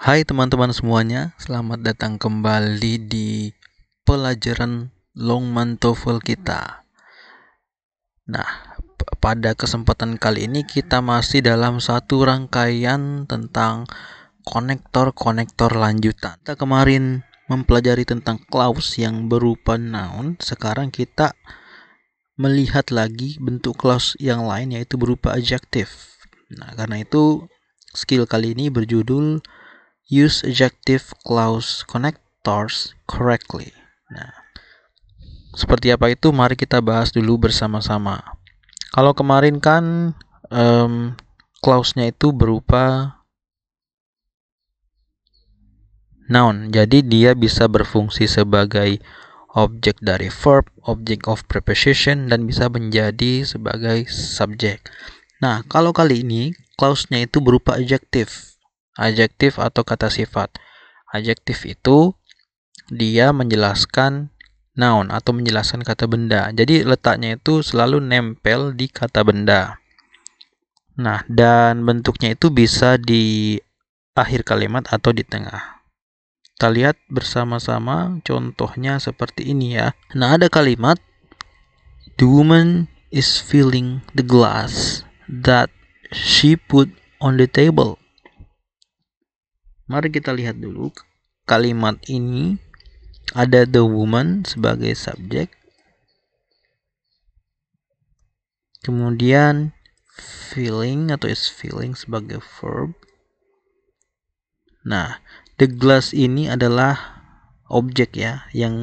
Hai teman-teman semuanya, selamat datang kembali di pelajaran Longman TOEFL kita. Nah, pada kesempatan kali ini kita masih dalam satu rangkaian tentang konektor-konektor lanjutan. Kita kemarin mempelajari tentang clause yang berupa noun, sekarang kita melihat lagi bentuk clause yang lain yaitu berupa adjective. Nah, karena itu skill kali ini berjudul Use adjective clause connectors correctly. Nah, seperti apa itu? Mari kita bahas dulu bersama-sama. Kalau kemarin kan um, clause-nya itu berupa noun. Jadi dia bisa berfungsi sebagai objek dari verb, object of preposition, dan bisa menjadi sebagai subjek. Nah, kalau kali ini, clause-nya itu berupa adjective adjektif atau kata sifat. Adjektif itu dia menjelaskan noun atau menjelaskan kata benda. Jadi letaknya itu selalu nempel di kata benda. Nah, dan bentuknya itu bisa di akhir kalimat atau di tengah. Kita lihat bersama-sama contohnya seperti ini ya. Nah, ada kalimat The woman is filling the glass that she put on the table. Mari kita lihat dulu kalimat ini ada the woman sebagai subjek. Kemudian feeling atau is feeling sebagai verb. Nah, the glass ini adalah objek ya yang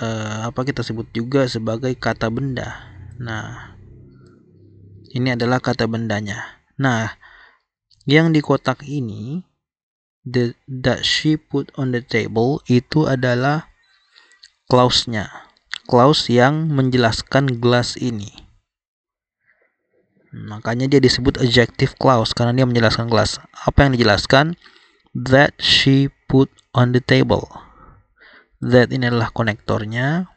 uh, apa kita sebut juga sebagai kata benda. Nah, ini adalah kata bendanya. Nah, yang di kotak ini the, that she put on the table itu adalah clause-nya, clause yang menjelaskan gelas ini. Makanya dia disebut adjective clause karena dia menjelaskan gelas. Apa yang dijelaskan? That she put on the table. That ini adalah konektornya.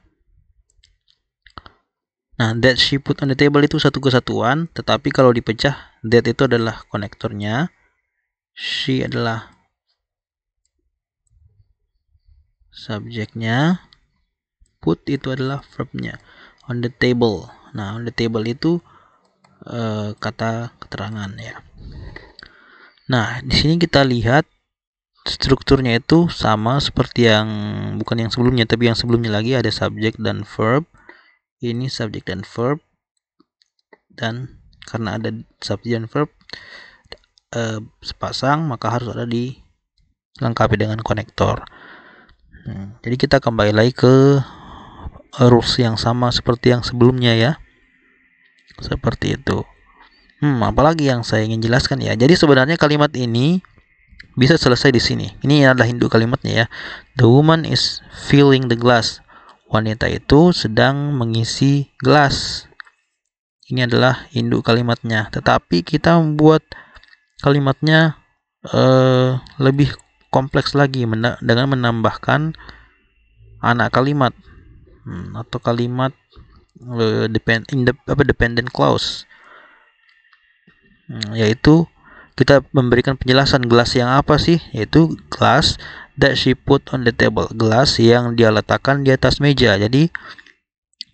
Nah, that she put on the table itu satu kesatuan, tetapi kalau dipecah that itu adalah konektornya she adalah subjeknya put itu adalah verbnya on the table nah on the table itu uh, kata keterangan ya nah di sini kita lihat strukturnya itu sama seperti yang bukan yang sebelumnya tapi yang sebelumnya lagi ada subjek dan verb ini subjek dan verb dan karena ada subject dan verb e, sepasang maka harus ada di lengkapi dengan konektor hmm, jadi kita kembali lagi ke rules yang sama seperti yang sebelumnya ya seperti itu hmm, apalagi yang saya ingin jelaskan ya jadi sebenarnya kalimat ini bisa selesai di sini ini adalah induk kalimatnya ya the woman is filling the glass wanita itu sedang mengisi gelas ini adalah induk kalimatnya tetapi kita membuat kalimatnya eh, lebih kompleks lagi dengan menambahkan anak kalimat hmm, atau kalimat eh, depend indep, apa dependent clause hmm, yaitu kita memberikan penjelasan gelas yang apa sih yaitu gelas that she put on the table gelas yang dia letakkan di atas meja jadi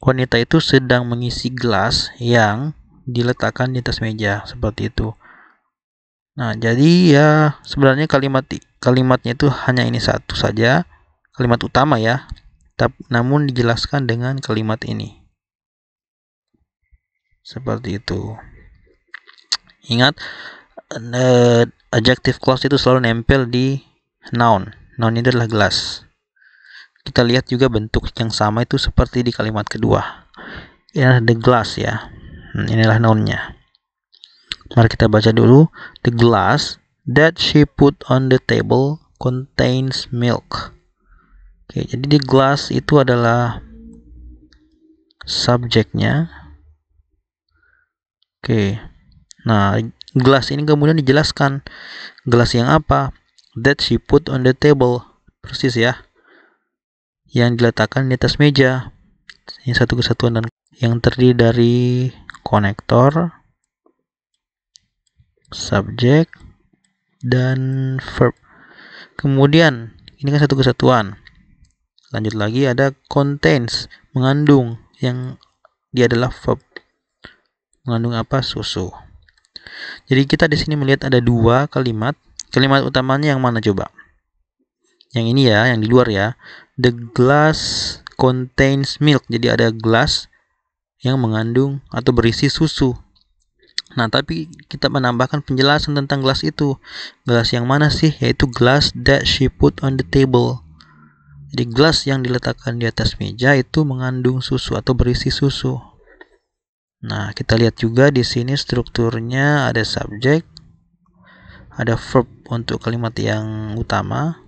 wanita itu sedang mengisi gelas yang diletakkan di atas meja seperti itu. Nah, jadi ya sebenarnya kalimat kalimatnya itu hanya ini satu saja, kalimat utama ya. Tapi namun dijelaskan dengan kalimat ini. Seperti itu. Ingat eh, adjective clause itu selalu nempel di noun. Noun itu adalah gelas kita lihat juga bentuk yang sama itu seperti di kalimat kedua inilah the glass ya hmm, inilah nounnya mari kita baca dulu the glass that she put on the table contains milk oke jadi the glass itu adalah subjeknya oke nah glass ini kemudian dijelaskan gelas yang apa that she put on the table persis ya yang diletakkan di atas meja. ini satu kesatuan dan yang terdiri dari konektor, subjek, dan verb. Kemudian, ini kan satu kesatuan. Lanjut lagi ada contains, mengandung, yang dia adalah verb. Mengandung apa? Susu. Jadi kita di sini melihat ada dua kalimat. Kalimat utamanya yang mana coba? yang ini ya, yang di luar ya. The glass contains milk. Jadi ada gelas yang mengandung atau berisi susu. Nah, tapi kita menambahkan penjelasan tentang gelas itu. Gelas yang mana sih? Yaitu gelas that she put on the table. Jadi gelas yang diletakkan di atas meja itu mengandung susu atau berisi susu. Nah, kita lihat juga di sini strukturnya ada subjek, ada verb untuk kalimat yang utama,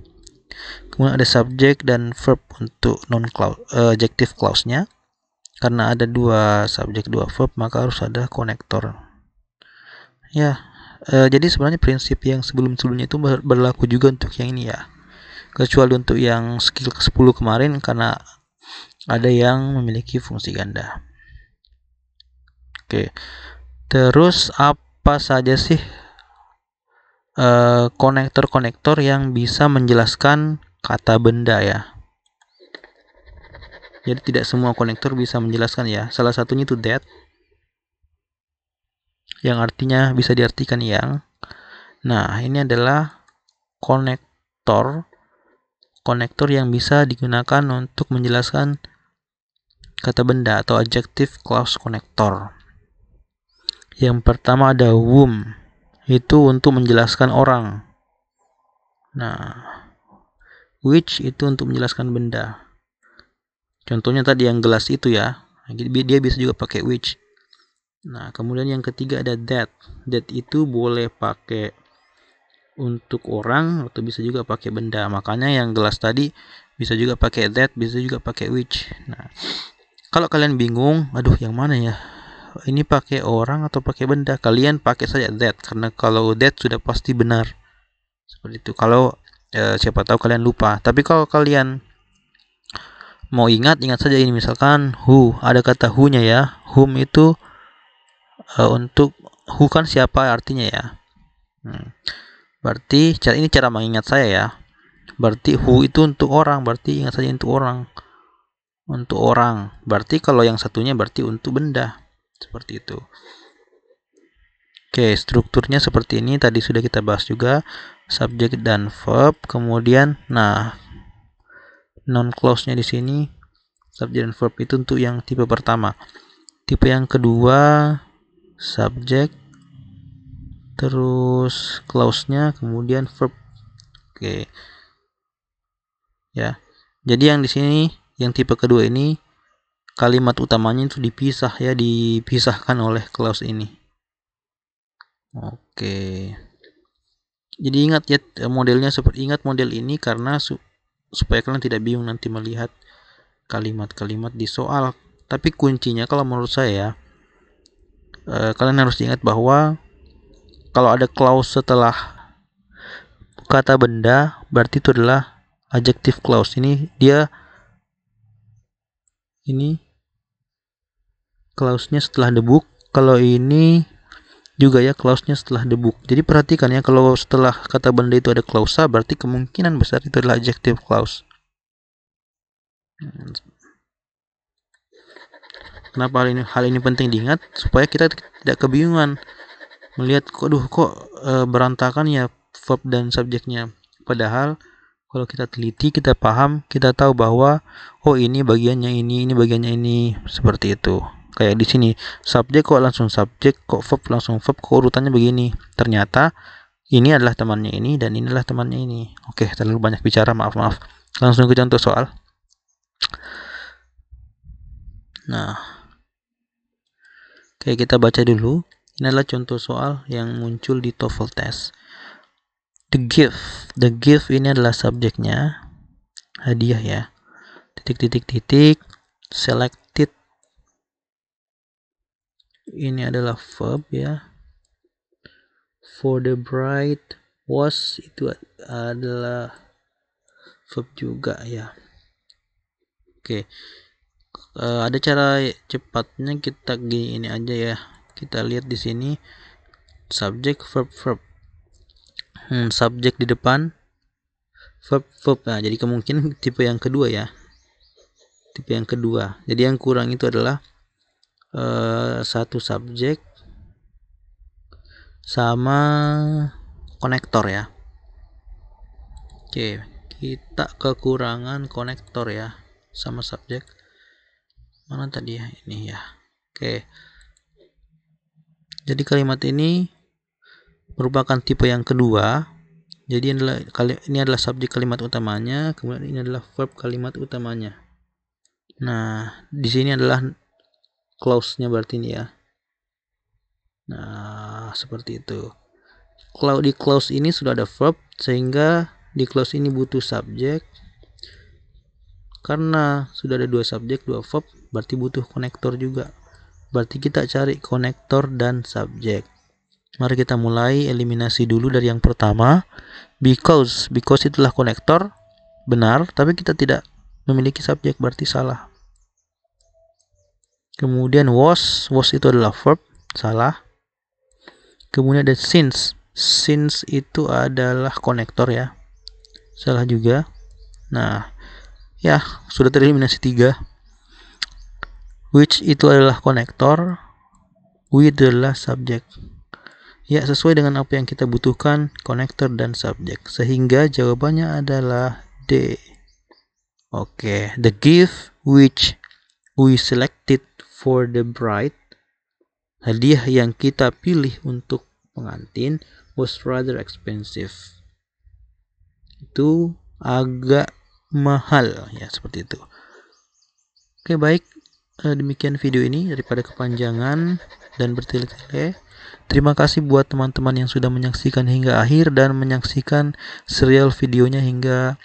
Kemudian ada subject dan verb untuk non clause, uh, adjective clause-nya. Karena ada dua subject, dua verb, maka harus ada konektor. Ya, uh, jadi sebenarnya prinsip yang sebelum-sebelumnya itu berlaku juga untuk yang ini ya. Kecuali untuk yang skill ke-10 kemarin karena ada yang memiliki fungsi ganda. Oke. Terus apa saja sih Eh, konektor-konektor yang bisa menjelaskan kata benda ya. Jadi tidak semua konektor bisa menjelaskan ya. Salah satunya itu that yang artinya bisa diartikan yang. Nah, ini adalah konektor konektor yang bisa digunakan untuk menjelaskan kata benda atau adjective clause konektor. Yang pertama ada womb itu untuk menjelaskan orang. Nah, which itu untuk menjelaskan benda. Contohnya tadi yang gelas itu ya. Dia bisa juga pakai which. Nah, kemudian yang ketiga ada that. That itu boleh pakai untuk orang atau bisa juga pakai benda. Makanya yang gelas tadi bisa juga pakai that, bisa juga pakai which. Nah, kalau kalian bingung, aduh yang mana ya? ini pakai orang atau pakai benda kalian pakai saja that karena kalau that sudah pasti benar seperti itu kalau e, siapa tahu kalian lupa tapi kalau kalian mau ingat ingat saja ini misalkan who ada kata who nya ya whom itu e, untuk who kan siapa artinya ya hmm. berarti cara ini cara mengingat saya ya berarti who itu untuk orang berarti ingat saja untuk orang untuk orang berarti kalau yang satunya berarti untuk benda seperti itu Oke, strukturnya seperti ini tadi sudah kita bahas juga subjek dan verb. Kemudian nah non clause-nya di sini subjek dan verb itu untuk yang tipe pertama. Tipe yang kedua subjek terus clause-nya kemudian verb. Oke. Ya. Jadi yang di sini yang tipe kedua ini kalimat utamanya itu dipisah ya dipisahkan oleh clause ini oke jadi ingat ya modelnya seperti ingat model ini karena su supaya kalian tidak bingung nanti melihat kalimat-kalimat di soal tapi kuncinya kalau menurut saya ya, eh, kalian harus ingat bahwa kalau ada clause setelah kata benda berarti itu adalah adjective clause ini dia ini klausnya setelah the kalau ini juga ya klausnya setelah the jadi perhatikan ya kalau setelah kata benda itu ada klausa berarti kemungkinan besar itu adalah adjective clause kenapa hal ini hal ini penting diingat supaya kita tidak kebingungan melihat kok duh kok e, berantakan ya verb dan subjeknya padahal kalau kita teliti kita paham kita tahu bahwa oh ini bagiannya ini ini bagiannya ini seperti itu kayak di sini subjek kok langsung subjek kok verb langsung verb kok urutannya begini ternyata ini adalah temannya ini dan inilah temannya ini oke terlalu banyak bicara maaf maaf langsung ke contoh soal nah oke kita baca dulu ini adalah contoh soal yang muncul di TOEFL test the gift the gift ini adalah subjeknya hadiah ya titik titik titik select ini adalah verb ya for the bride was itu adalah verb juga ya oke okay. uh, eh, ada cara cepatnya kita gini ini aja ya kita lihat di sini subject verb verb hmm, subjek di depan verb verb nah jadi kemungkinan tipe yang kedua ya tipe yang kedua jadi yang kurang itu adalah Eh, satu subjek sama konektor ya oke kita kekurangan konektor ya sama subjek mana tadi ya ini ya oke jadi kalimat ini merupakan tipe yang kedua jadi adalah ini adalah subjek kalimat utamanya kemudian ini adalah verb kalimat utamanya nah di sini adalah close-nya berarti ini ya. Nah, seperti itu. Kalau di close ini sudah ada verb sehingga di close ini butuh subjek. Karena sudah ada dua subjek, dua verb, berarti butuh konektor juga. Berarti kita cari konektor dan subjek. Mari kita mulai eliminasi dulu dari yang pertama. Because, because itulah konektor, benar, tapi kita tidak memiliki subjek berarti salah. Kemudian was, was itu adalah verb, salah. Kemudian ada since, since itu adalah konektor ya. Salah juga. Nah, ya sudah tereliminasi tiga. Which itu adalah konektor, we adalah subject. Ya, sesuai dengan apa yang kita butuhkan, konektor dan subjek. Sehingga jawabannya adalah D. Oke, okay. the gift which we selected for the bride, hadiah yang kita pilih untuk pengantin was rather expensive. Itu agak mahal ya seperti itu. Oke baik eh, demikian video ini daripada kepanjangan dan bertele-tele. Terima kasih buat teman-teman yang sudah menyaksikan hingga akhir dan menyaksikan serial videonya hingga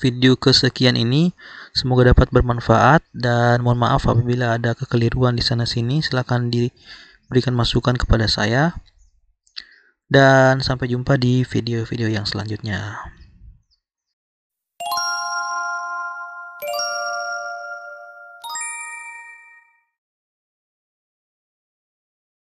video kesekian ini. Semoga dapat bermanfaat dan mohon maaf apabila ada kekeliruan di sana sini. Silahkan diberikan masukan kepada saya. Dan sampai jumpa di video-video yang selanjutnya.